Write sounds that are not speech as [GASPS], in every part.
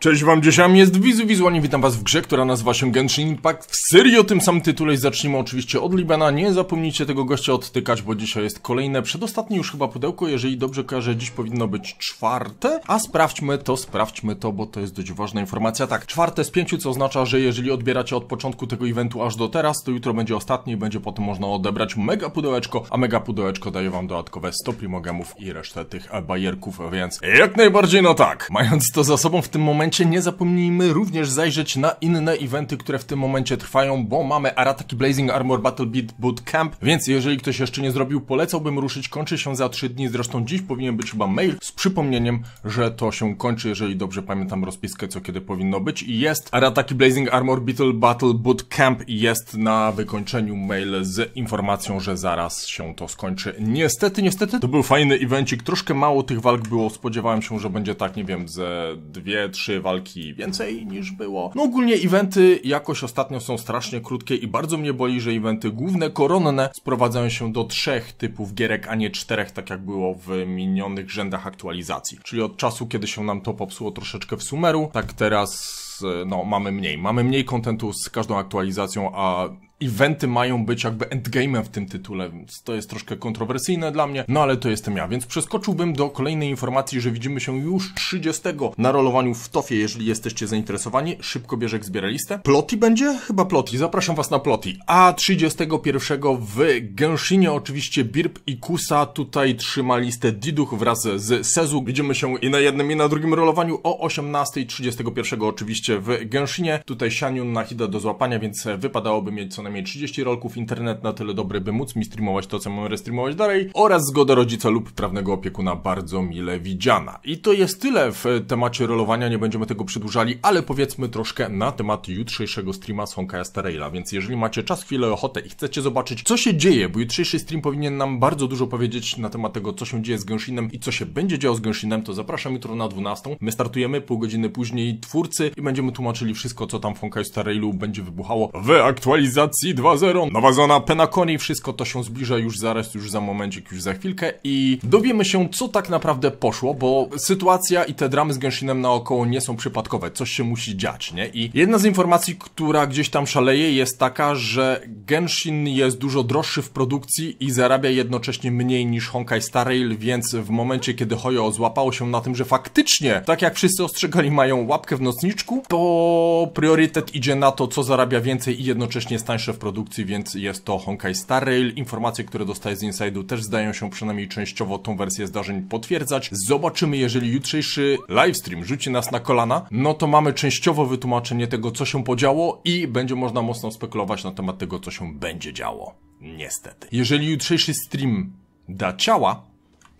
Cześć wam, dzisiaj jest Wizu Wizualnie, witam was w grze, która nazywa się Genshin Impact w serii o tym samym tytule i zaczniemy oczywiście od Libana. Nie zapomnijcie tego gościa odtykać, bo dzisiaj jest kolejne, przedostatnie już chyba pudełko, jeżeli dobrze kojarzę, dziś powinno być czwarte, a sprawdźmy to, sprawdźmy to, bo to jest dość ważna informacja. Tak, czwarte z pięciu, co oznacza, że jeżeli odbieracie od początku tego eventu aż do teraz, to jutro będzie ostatni i będzie potem można odebrać mega pudełeczko, a mega pudełeczko daje wam dodatkowe 100 primogemów i resztę tych bajerków, więc jak najbardziej no tak. Mając to za sobą w tym momencie momencie nie zapomnijmy również zajrzeć na inne eventy, które w tym momencie trwają, bo mamy Arataki Blazing Armor Battle Beat Bootcamp, więc jeżeli ktoś jeszcze nie zrobił, polecałbym ruszyć, kończy się za 3 dni, zresztą dziś powinien być chyba mail z przypomnieniem, że to się kończy, jeżeli dobrze pamiętam rozpiskę, co kiedy powinno być i jest. Arataki Blazing Armor Beetle Battle Bootcamp jest na wykończeniu mail z informacją, że zaraz się to skończy. Niestety, niestety, to był fajny evencik, troszkę mało tych walk było, spodziewałem się, że będzie tak, nie wiem, ze dwie, trzy walki więcej niż było. No ogólnie eventy jakoś ostatnio są strasznie krótkie i bardzo mnie boli, że eventy główne, koronne sprowadzają się do trzech typów gierek, a nie czterech, tak jak było w minionych rzędach aktualizacji. Czyli od czasu, kiedy się nam to popsuło troszeczkę w sumeru, tak teraz E, no, mamy mniej. Mamy mniej kontentu z każdą aktualizacją, a eventy mają być jakby endgame'em w tym tytule, więc to jest troszkę kontrowersyjne dla mnie, no ale to jestem ja, więc przeskoczyłbym do kolejnej informacji, że widzimy się już 30 na rolowaniu w Tofie, jeżeli jesteście zainteresowani. Szybko Bierzek zbiera listę. Ploti będzie? Chyba Ploti. Zapraszam Was na Ploti. A 31 w Gęszinie oczywiście Birb i Kusa tutaj trzyma listę Diduch wraz z Sezu. Widzimy się i na jednym i na drugim rolowaniu o 18.31 oczywiście oczywiście w Gęszynie. Tutaj Sianiun na Hida do złapania, więc e, wypadałoby mieć co najmniej 30 rolków. Internet na tyle dobry, by móc mi streamować to, co mam restreamować dalej. Oraz zgoda rodzica lub prawnego opiekuna bardzo mile widziana. I to jest tyle w e, temacie rolowania, nie będziemy tego przedłużali, ale powiedzmy troszkę na temat jutrzejszego streama Sonka Raila, więc jeżeli macie czas, chwilę, ochotę i chcecie zobaczyć, co się dzieje, bo jutrzejszy stream powinien nam bardzo dużo powiedzieć na temat tego, co się dzieje z Gęszynem i co się będzie działo z Gęszynem, to zapraszam jutro na 12. My startujemy pół godziny później twórcy i będziemy będziemy tłumaczyli wszystko, co tam w Honkai Railu będzie wybuchało w aktualizacji 2.0. Nowa zona Penakoni, wszystko to się zbliża już zaraz, już za momencik, już za chwilkę i dowiemy się, co tak naprawdę poszło, bo sytuacja i te dramy z Genshinem naokoło nie są przypadkowe, coś się musi dziać, nie? I jedna z informacji, która gdzieś tam szaleje jest taka, że Genshin jest dużo droższy w produkcji i zarabia jednocześnie mniej niż Honkai Star Rail, więc w momencie, kiedy Hoyo złapało się na tym, że faktycznie, tak jak wszyscy ostrzegali, mają łapkę w nocniczku, to priorytet idzie na to, co zarabia więcej i jednocześnie jest tańsze w produkcji, więc jest to Honkai Star Rail. Informacje, które dostaję z Inside'u też zdają się przynajmniej częściowo tą wersję zdarzeń potwierdzać. Zobaczymy, jeżeli jutrzejszy livestream rzuci nas na kolana, no to mamy częściowo wytłumaczenie tego, co się podziało i będzie można mocno spekulować na temat tego, co się będzie działo. Niestety. Jeżeli jutrzejszy stream da ciała,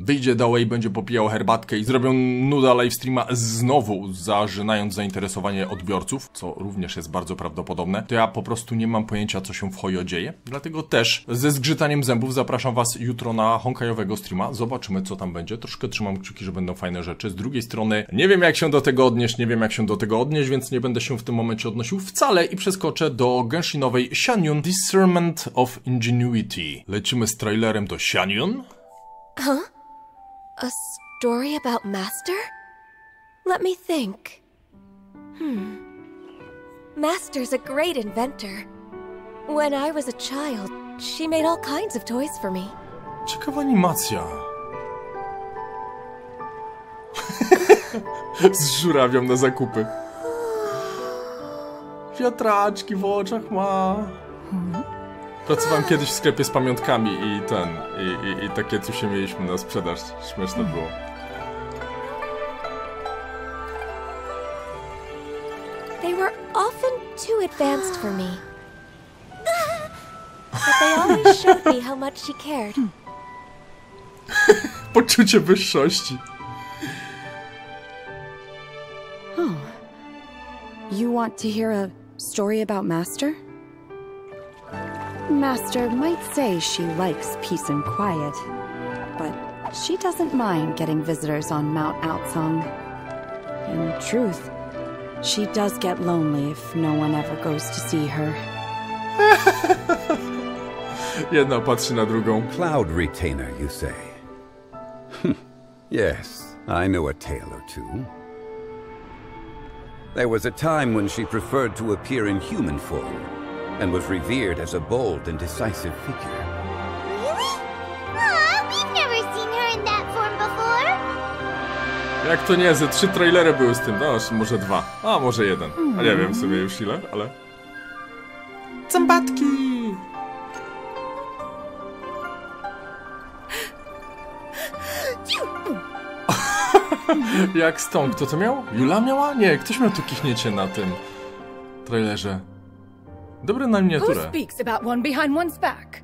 wyjdzie dalej, będzie popijał herbatkę i zrobią nuda live streama znowu, zażynając zainteresowanie odbiorców, co również jest bardzo prawdopodobne, to ja po prostu nie mam pojęcia, co się w Hojo dzieje. Dlatego też ze zgrzytaniem zębów zapraszam Was jutro na honkajowego streama. Zobaczymy, co tam będzie. Troszkę trzymam kciuki, że będą fajne rzeczy. Z drugiej strony nie wiem, jak się do tego odnieść, nie wiem, jak się do tego odnieść, więc nie będę się w tym momencie odnosił wcale i przeskoczę do Genshinowej Shanyun Discernment of Ingenuity. Lecimy z trailerem do Shanyun? Huh? A story about Master? Let me think. Hmm. Master's a great inventor. When I was a child, she made all kinds of toys for me. Ciekawa animacja. [LAUGHS] Z żurawią na zakupy. [GASPS] Wiatraczki w oczach ma. Hmm. Pracowałem kiedyś w sklepie z pamiątkami i ten, i, i, i takie tu się mieliśmy na sprzedaż. Śmieszne hmm. było. They were often too advanced for me. But they always showed me how much she cared. [LAUGHS] Poczucie wyższości. Oh. You want to hear a story about Master? Master might say she likes peace and quiet, but she doesn't mind getting visitors on Mount Outsung. In truth, she does get lonely if no one ever goes to see her. [LAUGHS] Jedna patrzy na drugą. Cloud retainer, you say? [LAUGHS] yes, I know a tale or two. There was a time when she preferred to appear in human form, and was revered as a bold and decisive figure. Jak to nie, ze trzy trailery były z tym, no może dwa, a może jeden, a nie wiem w już ile, ale... Zębatki! [LAUGHS] Jak stąd? Kto to miał? Jula miała? Nie, ktoś miał tu kichnięcie na tym trailerze. Dobre na miniaturę. Who speaks about one behind one's back?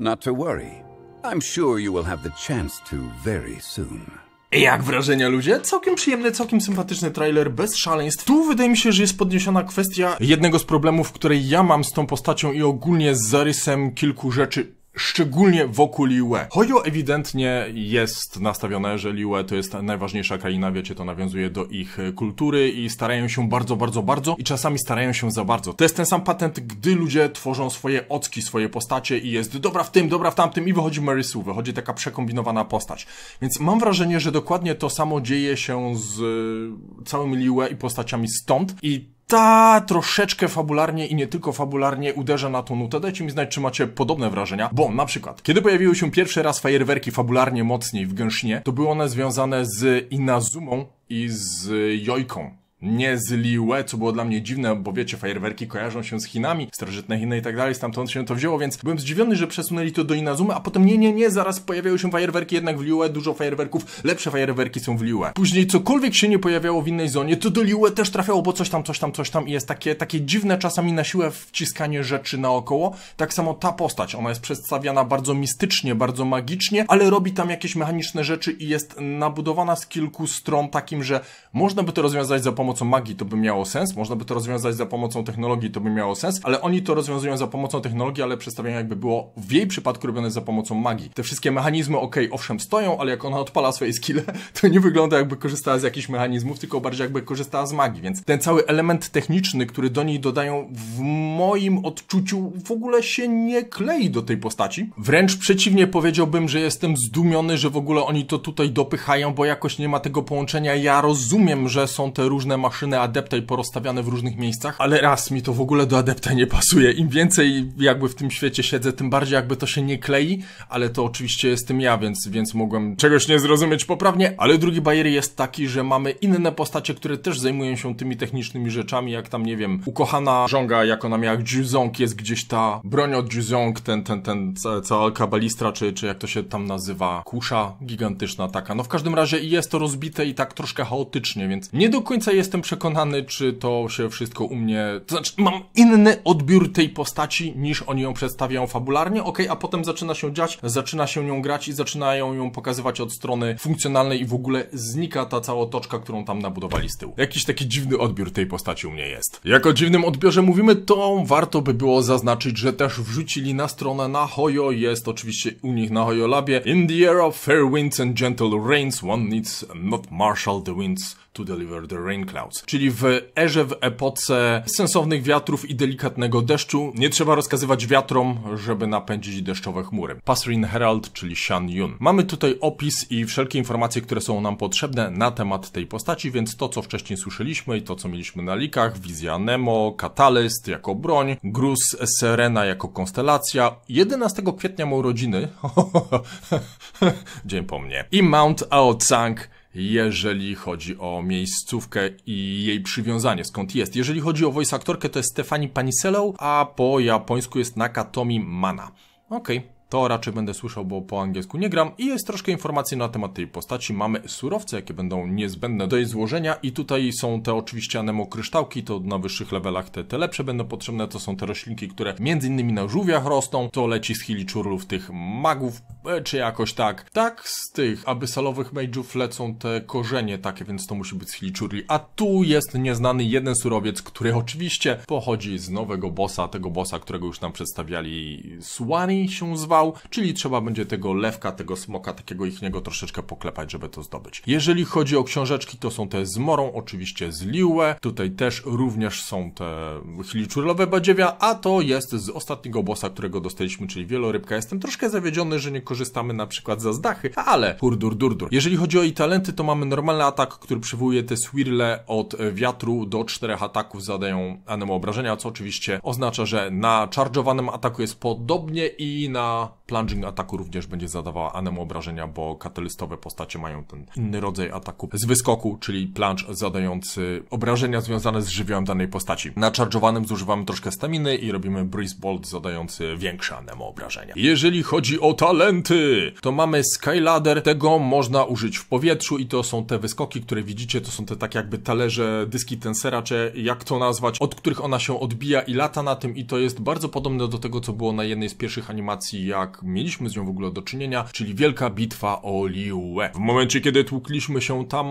Not to worry. I'm sure you will have the chance to very soon. Jak wrażenia ludzie? Całkiem przyjemny, całkiem sympatyczny trailer, bez szaleństw. Tu wydaje mi się, że jest podniesiona kwestia jednego z problemów, które ja mam z tą postacią i ogólnie z zarysem kilku rzeczy szczególnie wokół Liue. Hojo ewidentnie jest nastawione, że Liue to jest najważniejsza kraina, wiecie, to nawiązuje do ich e, kultury i starają się bardzo, bardzo, bardzo i czasami starają się za bardzo. To jest ten sam patent, gdy ludzie tworzą swoje ocki, swoje postacie i jest dobra w tym, dobra w tamtym i wychodzi Mary Sue, wychodzi taka przekombinowana postać. Więc mam wrażenie, że dokładnie to samo dzieje się z e, całym Liue i postaciami stąd i ta troszeczkę fabularnie i nie tylko fabularnie uderza na tą nutę. Dajcie mi znać, czy macie podobne wrażenia, bo na przykład, kiedy pojawiły się pierwszy raz fajerwerki fabularnie mocniej w Gęsznie, to były one związane z Inazumą i z Jojką nie niezliłe, co było dla mnie dziwne, bo wiecie, fajerwerki kojarzą się z Chinami, starożytne Chiny i tak dalej, stamtąd się to wzięło, więc byłem zdziwiony, że przesunęli to do Inazumy, a potem nie, nie, nie, zaraz pojawiają się fajerwerki jednak w Liue, dużo fajerwerków, lepsze fajerwerki są w Liue. Później cokolwiek się nie pojawiało w innej zonie, to do Liue też trafiało, bo coś tam, coś tam, coś tam i jest takie, takie dziwne czasami na siłę wciskanie rzeczy naokoło. Tak samo ta postać, ona jest przedstawiana bardzo mistycznie, bardzo magicznie, ale robi tam jakieś mechaniczne rzeczy i jest nabudowana z kilku stron takim, że można by to rozwiązać za pomocą pomocą magii, to by miało sens, można by to rozwiązać za pomocą technologii, to by miało sens, ale oni to rozwiązują za pomocą technologii, ale przedstawiają jakby było w jej przypadku robione za pomocą magii. Te wszystkie mechanizmy, okej, okay, owszem, stoją, ale jak ona odpala swoje skille, [LAUGHS] to nie wygląda jakby korzystała z jakichś mechanizmów, tylko bardziej jakby korzystała z magii, więc ten cały element techniczny, który do niej dodają w moim odczuciu w ogóle się nie klei do tej postaci. Wręcz przeciwnie powiedziałbym, że jestem zdumiony, że w ogóle oni to tutaj dopychają, bo jakoś nie ma tego połączenia. Ja rozumiem, że są te różne różne maszyny adepta i porozstawiane w różnych miejscach, ale raz mi to w ogóle do adepta nie pasuje. Im więcej jakby w tym świecie siedzę, tym bardziej jakby to się nie klei, ale to oczywiście jestem ja, więc, więc mogłem czegoś nie zrozumieć poprawnie, ale drugi bajer jest taki, że mamy inne postacie, które też zajmują się tymi technicznymi rzeczami, jak tam, nie wiem, ukochana żonga, jak ona miała Juzong, jest gdzieś ta broń od Juzong, ten, ten, ten, cała kabalistra, czy, czy jak to się tam nazywa, kusza gigantyczna taka. No w każdym razie i jest to rozbite i tak troszkę chaotycznie, więc nie do końca jest jestem przekonany, czy to się wszystko u mnie... To znaczy, mam inny odbiór tej postaci, niż oni ją przedstawiają fabularnie, ok, a potem zaczyna się dziać, zaczyna się nią grać i zaczynają ją pokazywać od strony funkcjonalnej i w ogóle znika ta cała otoczka, którą tam nabudowali z tyłu. Jakiś taki dziwny odbiór tej postaci u mnie jest. Jak o dziwnym odbiorze mówimy, to warto by było zaznaczyć, że też wrzucili na stronę na Hoyo, jest oczywiście u nich na Hoyo Labie, In the era of fair winds and gentle rains, one needs not marshal the winds to deliver the rain clouds. Czyli w erze, w epoce sensownych wiatrów i delikatnego deszczu nie trzeba rozkazywać wiatrom, żeby napędzić deszczowe chmury. Pasrin Herald, czyli Shan Yun. Mamy tutaj opis i wszelkie informacje, które są nam potrzebne na temat tej postaci, więc to, co wcześniej słyszeliśmy i to, co mieliśmy na likach, wizja Nemo, Katalyst jako broń, Gruz Serena jako konstelacja. 11 kwietnia ma urodziny. [LAUGHS] Dzień po mnie. I Mount Aozang jeżeli chodzi o miejscówkę i jej przywiązanie, skąd jest. Jeżeli chodzi o voice aktorkę, to jest Stefani Panicello, a po japońsku jest Nakatomi Mana. Okej, okay to raczej będę słyszał, bo po angielsku nie gram i jest troszkę informacji na temat tej postaci. Mamy surowce, jakie będą niezbędne do jej złożenia i tutaj są te oczywiście anemokryształki, to na wyższych levelach te, te lepsze będą potrzebne, to są te roślinki, które między innymi na żółwiach rosną, to leci z hiliczurów tych magów, e, czy jakoś tak. Tak z tych abysalowych mage'ów lecą te korzenie takie, więc to musi być z czurli. A tu jest nieznany jeden surowiec, który oczywiście pochodzi z nowego bossa, tego bossa, którego już nam przedstawiali. Suani się zwał, czyli trzeba będzie tego lewka, tego smoka, takiego ichniego troszeczkę poklepać, żeby to zdobyć. Jeżeli chodzi o książeczki, to są te z morą, oczywiście z Liue, tutaj też również są te chiliczurlowe badziewia, a to jest z ostatniego bossa, którego dostaliśmy, czyli wielorybka. Jestem troszkę zawiedziony, że nie korzystamy na przykład za zdachy, ale hurdur durdur. Jeżeli chodzi o jej talenty, to mamy normalny atak, który przywołuje te swirle od wiatru do czterech ataków zadają anemo obrażenia, co oczywiście oznacza, że na charge'owanym ataku jest podobnie i na Plunging ataku również będzie zadawała anemu obrażenia, bo katalistowe postacie mają ten inny rodzaj ataku z wyskoku, czyli plunge zadający obrażenia związane z żywiołem danej postaci. Na charge'owanym zużywamy troszkę staminy i robimy Breeze Bolt zadający większe anemu obrażenia. Jeżeli chodzi o talenty, to mamy Skyladder, tego można użyć w powietrzu i to są te wyskoki, które widzicie, to są te tak jakby talerze, dyski tensera, czy jak to nazwać, od których ona się odbija i lata na tym i to jest bardzo podobne do tego, co było na jednej z pierwszych animacji jak mieliśmy z nią w ogóle do czynienia, czyli wielka bitwa o Liue. W momencie, kiedy tłukliśmy się tam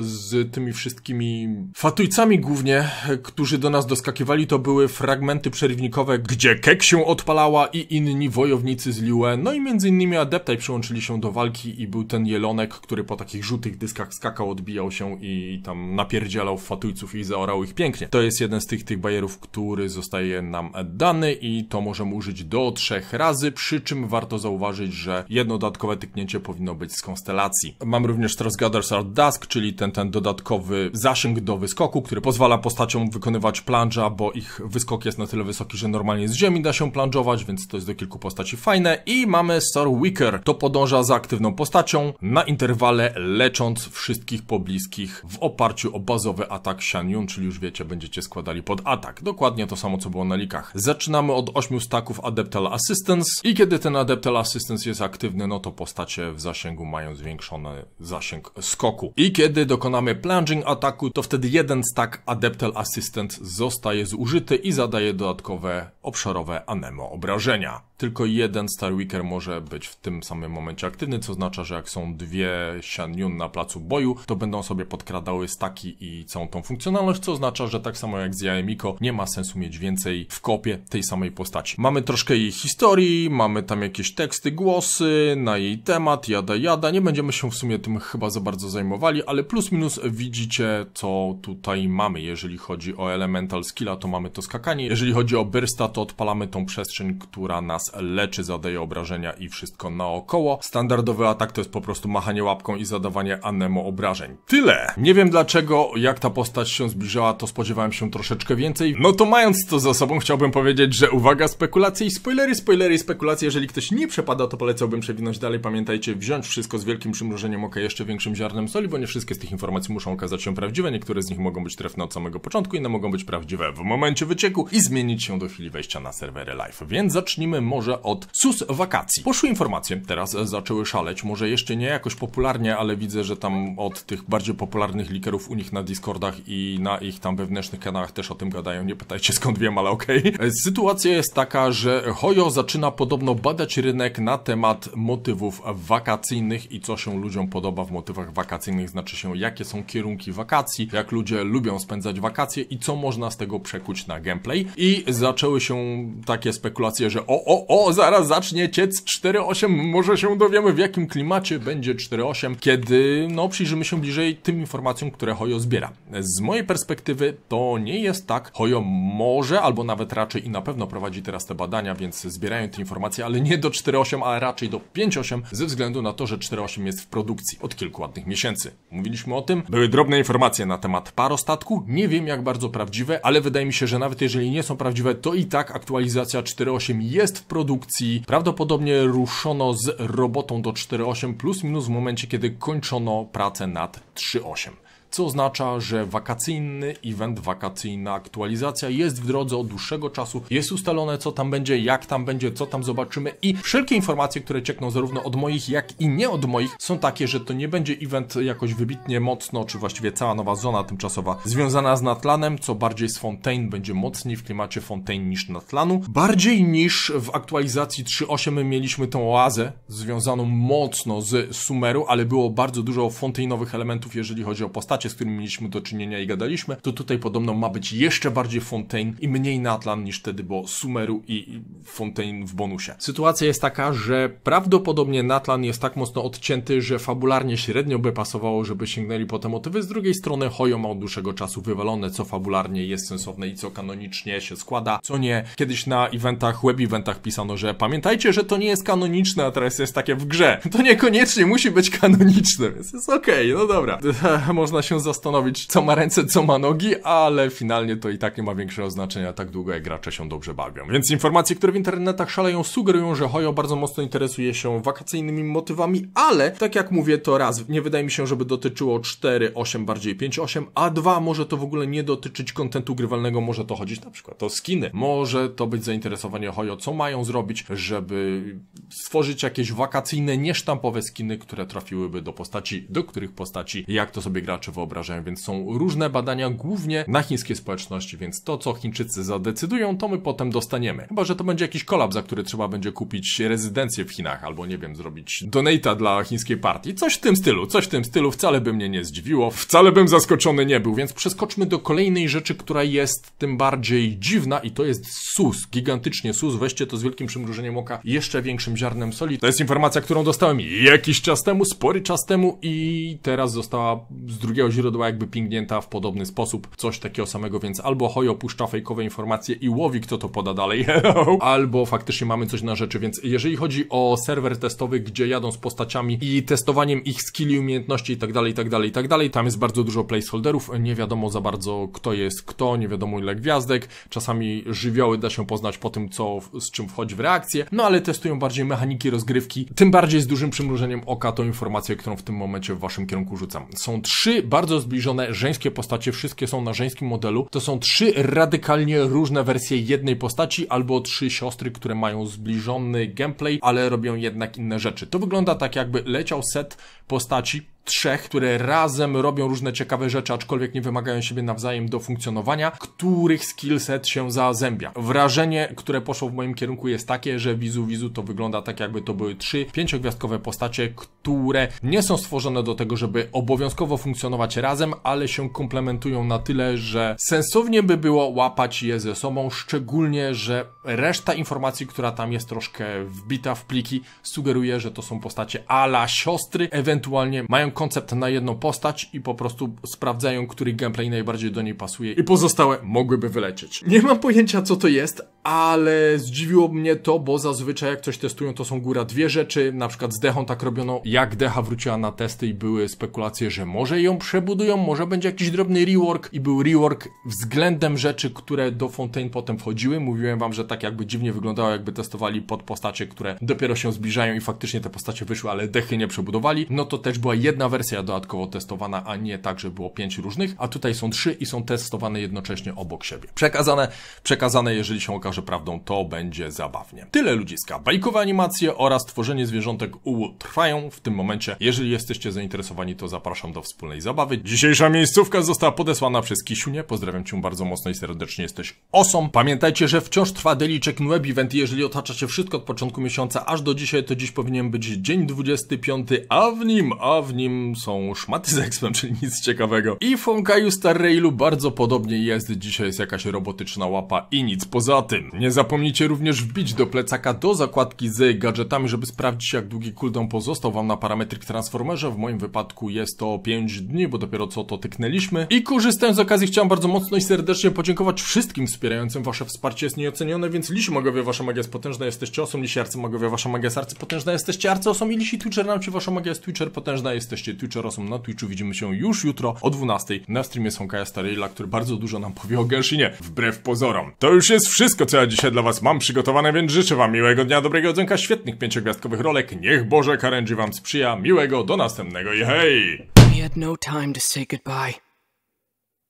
z tymi wszystkimi fatujcami głównie, którzy do nas doskakiwali, to były fragmenty przerwnikowe, gdzie Kek się odpalała i inni wojownicy z Liue, no i między innymi Adeptaj przyłączyli się do walki i był ten jelonek, który po takich żółtych dyskach skakał, odbijał się i tam napierdzielał fatujców i zaorał ich pięknie. To jest jeden z tych, tych bajerów, który zostaje nam dany i to możemy użyć do trzech razy, przy czym warto zauważyć, że jedno dodatkowe tyknięcie powinno być z konstelacji. Mam również teraz Gathers at Dusk, czyli ten, ten dodatkowy zasięg do wyskoku, który pozwala postaciom wykonywać plunge'a, bo ich wyskok jest na tyle wysoki, że normalnie z ziemi da się plunge'ować, więc to jest do kilku postaci fajne. I mamy Star Wicker. To podąża za aktywną postacią na interwale lecząc wszystkich pobliskich w oparciu o bazowy atak Xianyun, czyli już wiecie, będziecie składali pod atak. Dokładnie to samo, co było na likach. Zaczynamy od 8 staków Adeptal Assistance i kiedy kiedy ten Adeptal Assistance jest aktywny, no to postacie w zasięgu mają zwiększony zasięg skoku. I kiedy dokonamy plunging ataku, to wtedy jeden stack Adeptal Assistant zostaje zużyty i zadaje dodatkowe obszarowe anemo obrażenia tylko jeden Star Wicker może być w tym samym momencie aktywny, co oznacza, że jak są dwie Shan Yun na placu boju, to będą sobie podkradały staki i całą tą funkcjonalność, co oznacza, że tak samo jak z Jaemiko, nie ma sensu mieć więcej w kopie tej samej postaci. Mamy troszkę jej historii, mamy tam jakieś teksty, głosy na jej temat, jada, jada. Nie będziemy się w sumie tym chyba za bardzo zajmowali, ale plus minus widzicie, co tutaj mamy. Jeżeli chodzi o Elemental Skilla, to mamy to skakanie. Jeżeli chodzi o Bursta, to odpalamy tą przestrzeń, która nas leczy, zadaje obrażenia i wszystko naokoło. Standardowy atak to jest po prostu machanie łapką i zadawanie anemo obrażeń. Tyle! Nie wiem dlaczego, jak ta postać się zbliżała, to spodziewałem się troszeczkę więcej. No to mając to za sobą, chciałbym powiedzieć, że uwaga, spekulacje i spoilery, spoilery i spekulacje. Jeżeli ktoś nie przepada, to polecałbym przewinąć dalej. Pamiętajcie, wziąć wszystko z wielkim przymrużeniem oka, jeszcze większym ziarnem soli, bo nie wszystkie z tych informacji muszą okazać się prawdziwe. Niektóre z nich mogą być trefne od samego początku, inne mogą być prawdziwe w momencie wycieku i zmienić się do chwili wejścia na serwery live. Więc zacznijmy może od sus wakacji. Poszły informacje, teraz zaczęły szaleć, może jeszcze nie jakoś popularnie, ale widzę, że tam od tych bardziej popularnych likerów u nich na Discordach i na ich tam wewnętrznych kanałach też o tym gadają, nie pytajcie skąd wiem, ale okej. Okay. [LAUGHS] Sytuacja jest taka, że Hojo zaczyna podobno badać rynek na temat motywów wakacyjnych i co się ludziom podoba w motywach wakacyjnych, znaczy się jakie są kierunki wakacji, jak ludzie lubią spędzać wakacje i co można z tego przekuć na gameplay. I zaczęły się takie spekulacje, że o, o, o, zaraz zacznie ciec 4.8, może się dowiemy w jakim klimacie będzie 4.8, kiedy no przyjrzymy się bliżej tym informacjom, które Hojo zbiera. Z mojej perspektywy to nie jest tak, Hojo może albo nawet raczej i na pewno prowadzi teraz te badania, więc zbierają te informacje, ale nie do 4.8, a raczej do 5.8 ze względu na to, że 4.8 jest w produkcji od kilku ładnych miesięcy. Mówiliśmy o tym, były drobne informacje na temat parostatku, nie wiem jak bardzo prawdziwe, ale wydaje mi się, że nawet jeżeli nie są prawdziwe, to i tak aktualizacja 4.8 jest w produkcji produkcji. Prawdopodobnie ruszono z robotą do 4.8 plus minus w momencie, kiedy kończono pracę nad 3.8 co oznacza, że wakacyjny event, wakacyjna aktualizacja jest w drodze od dłuższego czasu. Jest ustalone, co tam będzie, jak tam będzie, co tam zobaczymy i wszelkie informacje, które ciekną zarówno od moich, jak i nie od moich, są takie, że to nie będzie event jakoś wybitnie mocno, czy właściwie cała nowa zona tymczasowa związana z Natlanem, co bardziej z Fontaine będzie mocniej w klimacie Fontaine niż Natlanu. Bardziej niż w aktualizacji 3.8 mieliśmy tą oazę związaną mocno z Sumeru, ale było bardzo dużo Fontaine'owych elementów, jeżeli chodzi o postacie z którym mieliśmy do czynienia i gadaliśmy, to tutaj podobno ma być jeszcze bardziej Fontaine i mniej Natlan niż wtedy, bo Sumeru i Fontaine w bonusie. Sytuacja jest taka, że prawdopodobnie Natlan jest tak mocno odcięty, że fabularnie średnio by pasowało, żeby sięgnęli po te motywy. Z drugiej strony Hojo ma od dłuższego czasu wywalone, co fabularnie jest sensowne i co kanonicznie się składa, co nie. Kiedyś na eventach, web eventach pisano, że pamiętajcie, że to nie jest kanoniczne, a teraz jest takie w grze. To niekoniecznie musi być kanoniczne, więc jest okej, okay, no dobra. [LAUGHS] Można się się zastanowić, co ma ręce, co ma nogi, ale finalnie to i tak nie ma większego znaczenia tak długo, jak gracze się dobrze bawią. Więc informacje, które w internetach szaleją, sugerują, że Hojo bardzo mocno interesuje się wakacyjnymi motywami, ale tak jak mówię to raz, nie wydaje mi się, żeby dotyczyło 4, 8, bardziej 5, 8, a 2 może to w ogóle nie dotyczyć kontentu grywalnego, może to chodzić na przykład o skiny, może to być zainteresowanie Hojo, co mają zrobić, żeby stworzyć jakieś wakacyjne, niesztampowe skiny, które trafiłyby do postaci, do których postaci, jak to sobie gracze wyobrażają wyobrażają, więc są różne badania, głównie na chińskie społeczności, więc to, co Chińczycy zadecydują, to my potem dostaniemy. Chyba, że to będzie jakiś kolab, za który trzeba będzie kupić rezydencję w Chinach, albo nie wiem, zrobić donata dla chińskiej partii, coś w tym stylu, coś w tym stylu, wcale by mnie nie zdziwiło, wcale bym zaskoczony nie był, więc przeskoczmy do kolejnej rzeczy, która jest tym bardziej dziwna i to jest SUS, gigantycznie SUS, weźcie to z wielkim przymrużeniem oka, jeszcze większym ziarnem soli. To jest informacja, którą dostałem jakiś czas temu, spory czas temu i teraz została z drugiego źródła jakby pingnięta w podobny sposób, coś takiego samego, więc albo Hoj opuszcza fejkowe informacje i łowi kto to poda dalej, [LAUGHS] albo faktycznie mamy coś na rzeczy, więc jeżeli chodzi o serwer testowy, gdzie jadą z postaciami i testowaniem ich skilli, umiejętności i tak dalej, i tak dalej, i tak dalej, tam jest bardzo dużo placeholderów, nie wiadomo za bardzo kto jest kto, nie wiadomo ile gwiazdek, czasami żywioły da się poznać po tym, co, z czym wchodzi w reakcję, no ale testują bardziej mechaniki rozgrywki, tym bardziej z dużym przymrużeniem oka to informację, którą w tym momencie w waszym kierunku rzucam. Są trzy bardzo zbliżone żeńskie postacie, wszystkie są na żeńskim modelu. To są trzy radykalnie różne wersje jednej postaci albo trzy siostry, które mają zbliżony gameplay, ale robią jednak inne rzeczy. To wygląda tak jakby leciał set postaci, trzech, które razem robią różne ciekawe rzeczy, aczkolwiek nie wymagają siebie nawzajem do funkcjonowania, których skillset się zazębia. Wrażenie, które poszło w moim kierunku jest takie, że wizu wizu to wygląda tak jakby to były trzy pięciogwiazdkowe postacie, które nie są stworzone do tego, żeby obowiązkowo funkcjonować razem, ale się komplementują na tyle, że sensownie by było łapać je ze sobą, szczególnie, że reszta informacji, która tam jest troszkę wbita w pliki, sugeruje, że to są postacie ala siostry, ewentualnie mają koncept na jedną postać i po prostu sprawdzają, który gameplay najbardziej do niej pasuje i pozostałe mogłyby wylecieć. Nie mam pojęcia co to jest, ale zdziwiło mnie to, bo zazwyczaj jak coś testują, to są góra dwie rzeczy, na przykład z Dechą tak robiono, jak Decha wróciła na testy i były spekulacje, że może ją przebudują, może będzie jakiś drobny rework i był rework względem rzeczy, które do Fontaine potem wchodziły, mówiłem wam, że tak jakby dziwnie wyglądało, jakby testowali pod postacie, które dopiero się zbliżają i faktycznie te postacie wyszły, ale Dechy nie przebudowali, no to też była jedna wersja dodatkowo testowana, a nie tak, że było pięć różnych, a tutaj są trzy i są testowane jednocześnie obok siebie. Przekazane, przekazane jeżeli się okaże że prawdą, to będzie zabawnie. Tyle ludziska. Bajkowe animacje oraz tworzenie zwierzątek u trwają w tym momencie. Jeżeli jesteście zainteresowani, to zapraszam do wspólnej zabawy. Dzisiejsza miejscówka została podesłana przez Kisiunię. Pozdrawiam cię bardzo mocno i serdecznie. Jesteś osom. Pamiętajcie, że wciąż trwa Daily Check Web Event i jeżeli otaczacie wszystko od początku miesiąca aż do dzisiaj, to dziś powinien być dzień 25, a w nim, a w nim są szmaty z ekspem, czyli nic ciekawego. I w Honkaiu Star Railu bardzo podobnie jest. Dzisiaj jest jakaś robotyczna łapa i nic poza tym. Nie zapomnijcie również wbić do plecaka do zakładki z gadżetami, żeby sprawdzić jak długi cooldown pozostał wam na parametryk transformerze. W moim wypadku jest to 5 dni, bo dopiero co to tyknęliśmy. I korzystając z okazji chciałem bardzo mocno i serdecznie podziękować wszystkim wspierającym. Wasze wsparcie jest nieocenione, więc lisi magowie, wasza magia jest potężna, jesteście osom, lisi arcymagowie, wasza magia jest arcypotężna, jesteście arcyosom i lisi się, wasza magia jest twitcher potężna, jesteście twitcherosom na Twitchu. Widzimy się już jutro o 12 na streamie Sonka Starilla, który bardzo dużo nam powie o Genshinie, wbrew pozorom. To już jest wszystko, co co ja dzisiaj dla was mam przygotowane, więc życzę wam miłego dnia, dobrego odzonka, świetnych pięciogwiazdkowych rolek, niech Boże Karenji wam sprzyja, miłego, do następnego i hej! We had no time to say goodbye.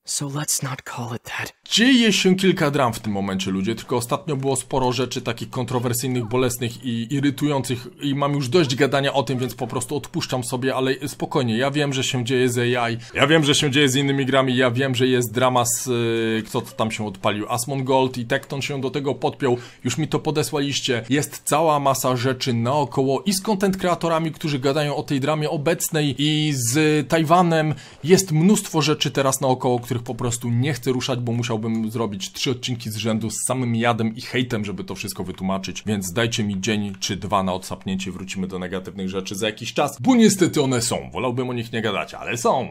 So let's not call it that. Dzieje się kilka dram w tym momencie, ludzie, tylko ostatnio było sporo rzeczy takich kontrowersyjnych, bolesnych i irytujących i mam już dość gadania o tym, więc po prostu odpuszczam sobie, ale spokojnie, ja wiem, że się dzieje z AI, ja wiem, że się dzieje z innymi grami, ja wiem, że jest drama z... Yy, kto to tam się odpalił, Asmongold i Tekton się do tego podpiął, już mi to podesłaliście, jest cała masa rzeczy naokoło i z content kreatorami, którzy gadają o tej dramie obecnej i z Tajwanem, jest mnóstwo rzeczy teraz naokoło, które których po prostu nie chcę ruszać, bo musiałbym zrobić trzy odcinki z rzędu z samym jadem i hejtem, żeby to wszystko wytłumaczyć, więc dajcie mi dzień czy dwa na odsapnięcie, wrócimy do negatywnych rzeczy za jakiś czas, bo niestety one są, wolałbym o nich nie gadać, ale są.